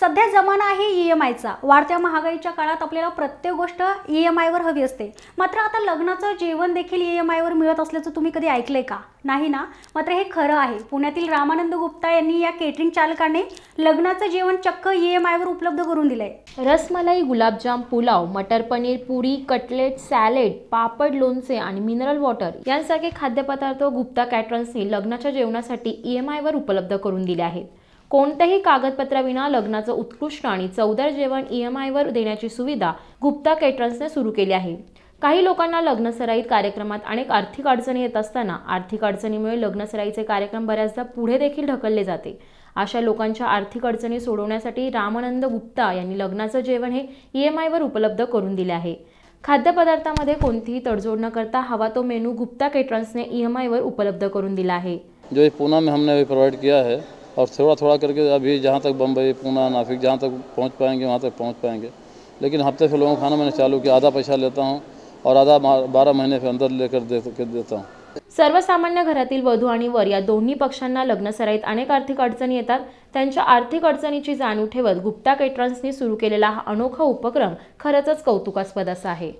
सध्या जमाना आहे ई e एम आयचा वाढत्या महागाईच्या काळात आपल्याला प्रत्येक गोष्ट ई e एम आयवर हवी असते मात्र आता लग्नाचं जेवण देखील ई e एम आयवर मिळत असल्याचं तुम्ही कधी ऐकलंय का नाही ना मात्र हे खरं आहे पुण्यातील रामानंद गुप्ता यांनी या केटरिंग चालकाने लग्नाचं जेवण चक्क ई एम आयवर उपलब्ध करून दिलंय रसमलाई गुलाबजाम पुलाव मटर पनीर पुरी कटलेट सॅलेड पापड लोणचे आणि मिनरल वॉटर यांसारखे खाद्यपदार्थ गुप्ता कॅटरन्सनी लग्नाच्या जेवणासाठी ई एम आयवर उपलब्ध करून दिले आहेत कोणत्याही कागदपत्राविना लग्नाचं उत्कृष्ट आणि चौदार जेवण ई e एम आयवर देण्याची सुविधा गुप्ता केटरर्सने सुरू केली आहे काही लोकांना लग्नसराईत कार्यक्रमात अनेक आर्थिक अडचणी येत असताना आर्थिक अडचणीमुळे लग्नसराईचे कार्यक्रम बऱ्याचदा पुढे देखील ढकलले जाते अशा लोकांच्या आर्थिक अडचणी सोडवण्यासाठी रामानंद गुप्ता यांनी लग्नाचं जेवण हे ई e एम आयवर उपलब्ध करून दिले आहे खाद्यपदार्थामध्ये कोणतीही तडजोड न करता हवा तो मेनू गुप्ता केटरर्सने ई एम आयवर उपलब्ध करून दिला आहे जो पुन्हा में हमने प्रोवाइड किया है और थोड़ा थोड़ा करके अभी जहाँ तक बम्बई पूना नाफिक जहाँ तक पहुँच पाएंगे वहाँ तक पहुँच पाएंगे लेकिन हफ्ते से लोगों खाना मैंने चालू किया आधा पैसा लेता हूँ और आधा बारह महीने के अंदर लेकर दे, देता हूँ सर्वसामान्य घरातील वधू आणि वर या दोन्ही पक्षांना सराईत अनेक आर्थिक अडचणी येतात त्यांच्या आर्थिक अडचणीची जाणीव ठेवत गुप्ता केटरन्सनी सुरू केलेला हा अनोखा उपक्रम खरंच कौतुकास्पद असा आहे